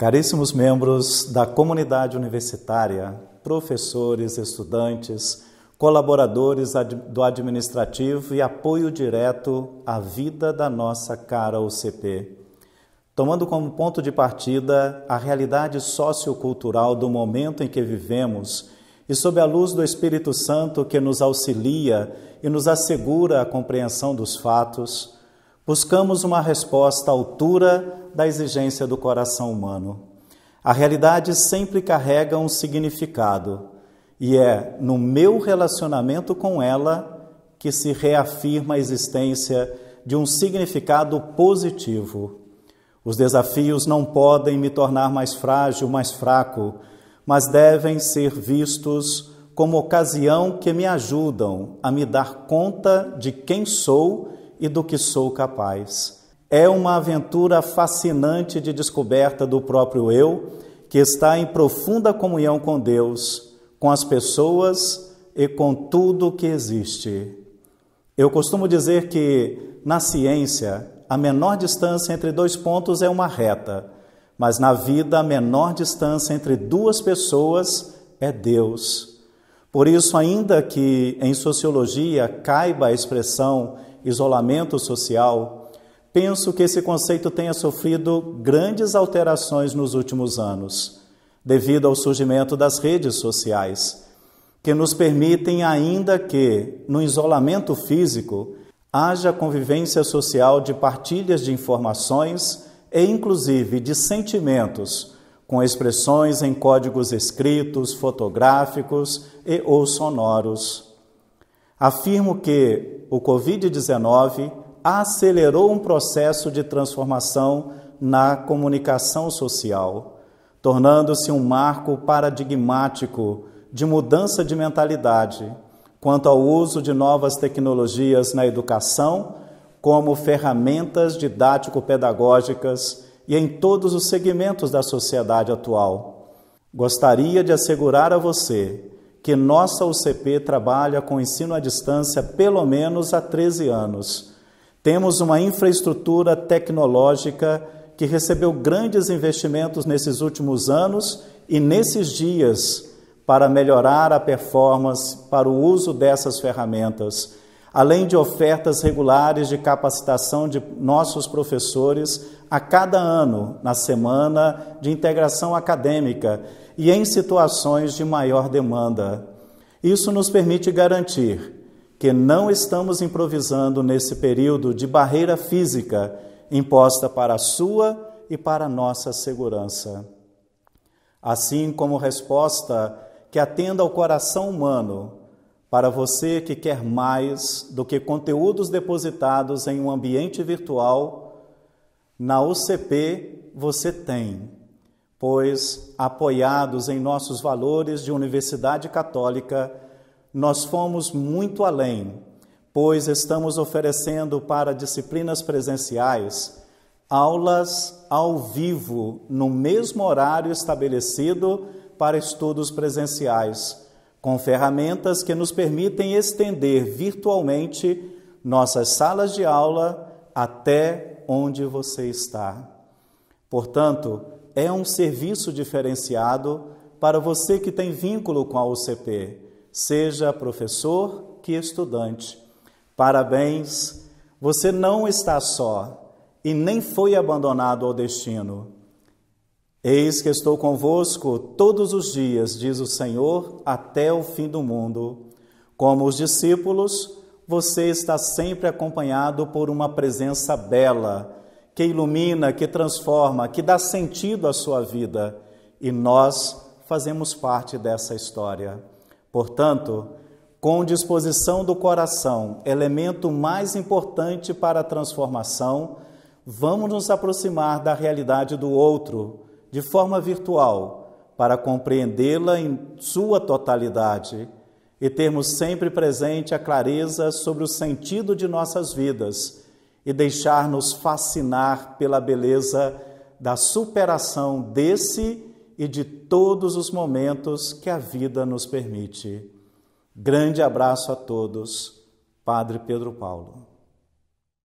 Caríssimos membros da comunidade universitária, professores, estudantes, colaboradores do administrativo e apoio direto à vida da nossa cara UCP, tomando como ponto de partida a realidade sociocultural do momento em que vivemos e sob a luz do Espírito Santo que nos auxilia e nos assegura a compreensão dos fatos buscamos uma resposta à altura da exigência do coração humano. A realidade sempre carrega um significado, e é no meu relacionamento com ela que se reafirma a existência de um significado positivo. Os desafios não podem me tornar mais frágil, mais fraco, mas devem ser vistos como ocasião que me ajudam a me dar conta de quem sou e do que sou capaz. É uma aventura fascinante de descoberta do próprio eu, que está em profunda comunhão com Deus, com as pessoas e com tudo que existe. Eu costumo dizer que, na ciência, a menor distância entre dois pontos é uma reta, mas na vida, a menor distância entre duas pessoas é Deus. Por isso, ainda que em sociologia caiba a expressão isolamento social, penso que esse conceito tenha sofrido grandes alterações nos últimos anos, devido ao surgimento das redes sociais, que nos permitem, ainda que no isolamento físico, haja convivência social de partilhas de informações e, inclusive, de sentimentos com expressões em códigos escritos, fotográficos e ou sonoros. Afirmo que o Covid-19 acelerou um processo de transformação na comunicação social, tornando-se um marco paradigmático de mudança de mentalidade quanto ao uso de novas tecnologias na educação como ferramentas didático-pedagógicas e em todos os segmentos da sociedade atual. Gostaria de assegurar a você que nossa UCP trabalha com ensino à distância pelo menos há 13 anos. Temos uma infraestrutura tecnológica que recebeu grandes investimentos nesses últimos anos e nesses dias para melhorar a performance para o uso dessas ferramentas além de ofertas regulares de capacitação de nossos professores a cada ano na semana de integração acadêmica e em situações de maior demanda. Isso nos permite garantir que não estamos improvisando nesse período de barreira física imposta para a sua e para a nossa segurança. Assim como resposta que atenda ao coração humano, para você que quer mais do que conteúdos depositados em um ambiente virtual, na UCP você tem, pois, apoiados em nossos valores de Universidade Católica, nós fomos muito além, pois estamos oferecendo para disciplinas presenciais aulas ao vivo no mesmo horário estabelecido para estudos presenciais com ferramentas que nos permitem estender virtualmente nossas salas de aula até onde você está. Portanto, é um serviço diferenciado para você que tem vínculo com a UCP, seja professor que estudante. Parabéns! Você não está só e nem foi abandonado ao destino. Eis que estou convosco todos os dias, diz o Senhor, até o fim do mundo. Como os discípulos, você está sempre acompanhado por uma presença bela, que ilumina, que transforma, que dá sentido à sua vida. E nós fazemos parte dessa história. Portanto, com disposição do coração, elemento mais importante para a transformação, vamos nos aproximar da realidade do outro de forma virtual para compreendê-la em sua totalidade e termos sempre presente a clareza sobre o sentido de nossas vidas e deixar-nos fascinar pela beleza da superação desse e de todos os momentos que a vida nos permite. Grande abraço a todos. Padre Pedro Paulo.